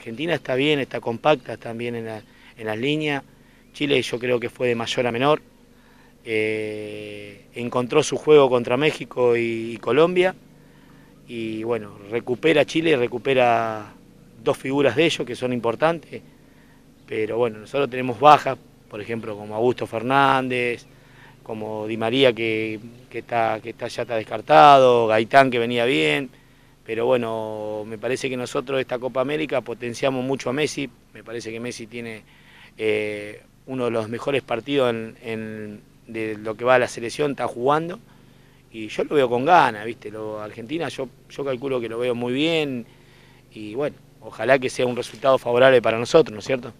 Argentina está bien, está compacta también en, en las líneas. Chile yo creo que fue de mayor a menor. Eh, encontró su juego contra México y, Colombia. Y bueno, recupera Chile, recupera dos figuras de ellos que son importantes. Pero bueno, nosotros tenemos bajas, por ejemplo, como Augusto Fernández, como Di María que, está, que está, ya está descartado, Gaitán que venía bien pero bueno, me parece que nosotros esta Copa América potenciamos mucho a Messi, me parece que Messi tiene eh, uno de los mejores partidos en, de lo que va a la selección, está jugando, y yo lo veo con ganas, ¿viste? Lo, Argentina yo, calculo que lo veo muy bien, y bueno, ojalá que sea un resultado favorable para nosotros, ¿no es cierto?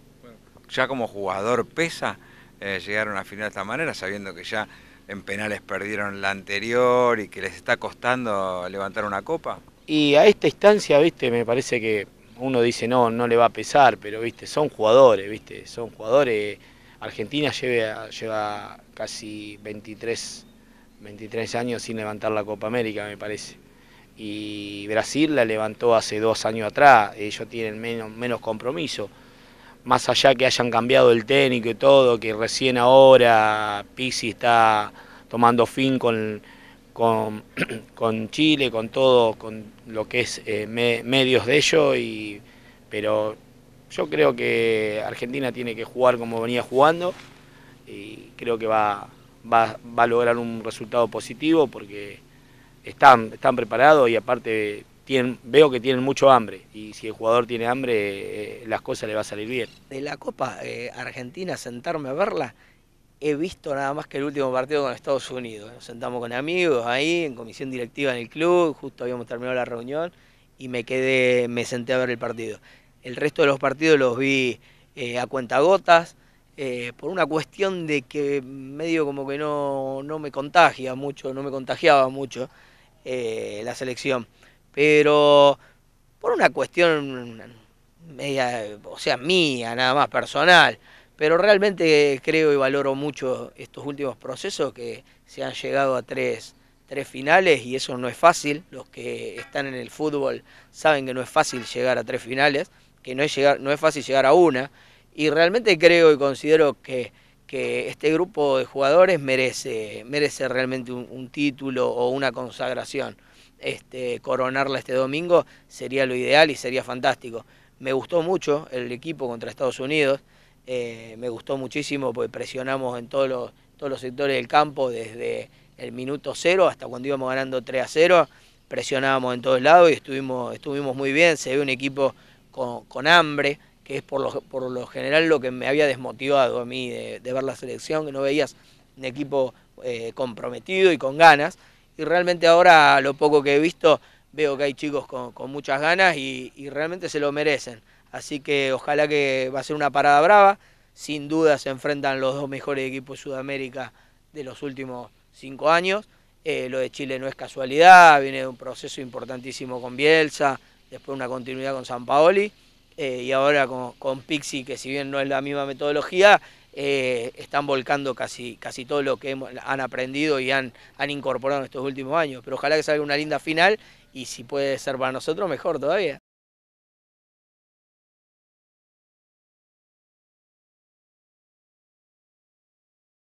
ya como jugador pesa eh, llegar a una final de esta manera, sabiendo que ya en penales perdieron la anterior y que les está costando levantar una copa. Y a esta instancia, viste, me parece que uno dice no, no le va a pesar, pero viste, son jugadores, viste, son jugadores. Argentina lleva, lleva casi 23, 23 años sin levantar la Copa América, me parece. Y Brasil la levantó hace dos años atrás, ellos tienen menos, menos compromiso. Más allá que hayan cambiado el técnico y todo, que recién ahora Pizzi está tomando fin con, con, con Chile, con todo, con lo que es eh, medios de ello, y, pero yo creo que Argentina tiene que jugar como venía jugando y creo que va, va, a lograr un resultado positivo porque están, están preparados y aparte tienen, veo que tienen mucho hambre y si el jugador tiene hambre eh, las cosas le va a salir bien. De la Copa eh, Argentina sentarme a verla he visto nada más que el último partido con Estados Unidos. Nos sentamos con amigos ahí, en comisión directiva en el club, justo habíamos terminado la reunión y me quedé, me senté a ver el partido. El resto de los partidos los vi eh, a cuentagotas, eh, por una cuestión de que medio como que no, me contagia mucho, no me contagiaba mucho eh, la selección. Pero por una cuestión mm, media, o sea, mía, nada más personal. Pero realmente eh, creo y valoro mucho estos últimos procesos que se han llegado a tres, tres finales y eso no es fácil. Los que están en el fútbol saben que no es fácil llegar a tres finales, que no es, llegar, no es fácil llegar a una. Y realmente creo y considero que este grupo de jugadores merece, merece realmente un, título o una consagración. Este, coronarla este domingo sería lo ideal y sería fantástico. Me gustó mucho el equipo contra Estados Unidos, eh, me gustó muchísimo porque presionamos en todos los, todos los sectores del campo, desde el minuto cero hasta cuando íbamos ganando 3 a 0, presionábamos en todos lados y estuvimos, estuvimos muy bien, se ve un equipo con, hambre, que es por lo, por lo general lo que me había desmotivado a mí de, ver la selección, que no veías un equipo eh, comprometido y con ganas, y realmente ahora lo poco que he visto veo que hay chicos con, muchas ganas y, realmente se lo merecen. Así que ojalá que va a ser una parada brava. Sin duda se enfrentan los dos mejores equipos de Sudamérica de los últimos cinco años. Eh, lo de Chile no es casualidad, viene de un proceso importantísimo con Bielsa, después una continuidad con San Paoli eh, y ahora con, con Pixi, que si bien no es la misma metodología, eh, están volcando casi, casi todo lo que han aprendido y han, han incorporado en estos últimos años. Pero ojalá que salga una linda final y si puede ser para nosotros, mejor todavía.